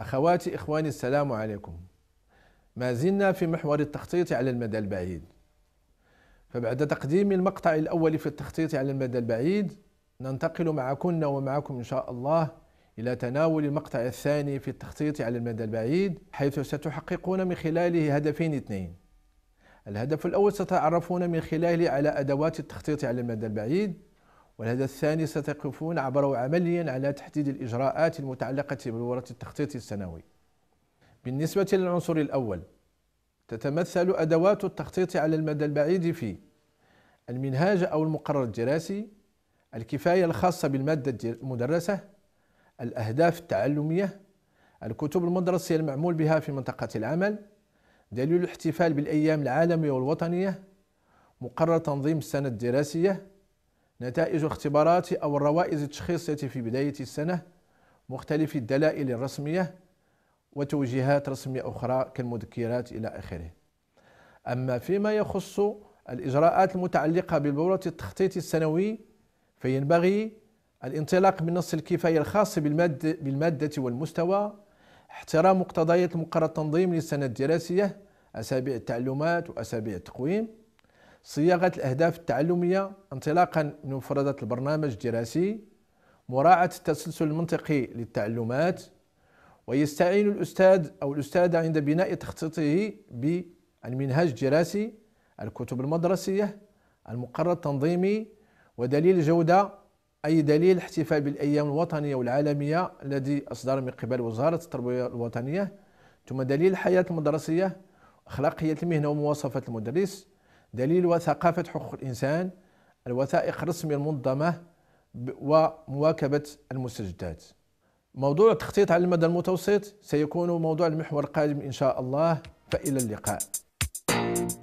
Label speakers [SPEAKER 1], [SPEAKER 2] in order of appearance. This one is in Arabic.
[SPEAKER 1] أخواتي إخواني السلام عليكم ما زلنا في محور التخطيط على المدى البعيد فبعد تقديم المقطع الأول في التخطيط على المدى البعيد ننتقل معكن ومعكم إن شاء الله إلى تناول المقطع الثاني في التخطيط على المدى البعيد حيث ستحققون من خلاله هدفين اثنين الهدف الأول ستتعرفون من خلاله على أدوات التخطيط على المدى البعيد والهدف الثاني ستقفون عبروا عمليا على تحديد الإجراءات المتعلقة بالورق التخطيط السنوي بالنسبة للعنصر الأول تتمثل أدوات التخطيط على المدى البعيد في المنهاج أو المقرر الدراسي الكفاية الخاصة بالمادة المدرسة الأهداف التعلمية الكتب المدرسية المعمول بها في منطقة العمل دليل الاحتفال بالأيام العالمية والوطنية مقرر تنظيم السنة الدراسية نتائج اختبارات أو الروائز التشخيصية في بداية السنة مختلف الدلائل الرسمية وتوجيهات رسمية أخرى كالمذكرات إلى آخره أما فيما يخص الإجراءات المتعلقة بالبورة التخطيط السنوي فينبغي الانطلاق من نص الكفاية الخاص بالمادة, بالمادة والمستوى احترام مقتضيات المقرر التنظيم للسنة الدراسية أسابيع التعلمات وأسابيع التقويم صياغة الأهداف التعلمية انطلاقا من مفردات البرنامج الدراسي مراعاة التسلسل المنطقي للتعلمات ويستعين الأستاذ أو الأستاذة عند بناء تخطيطه بالمنهاج الدراسي الكتب المدرسية المقرر التنظيمي ودليل الجودة أي دليل الاحتفال بالأيام الوطنية والعالمية الذي أصدر من قبل وزارة التربية الوطنية ثم دليل الحياة المدرسية أخلاقية المهنة ومواصفات المدرس دليل وثقافة حقوق الإنسان الوثائق الرسمية المنظمة ومواكبة المستجدات موضوع التخطيط على المدى المتوسط سيكون موضوع المحور القادم إن شاء الله فإلى اللقاء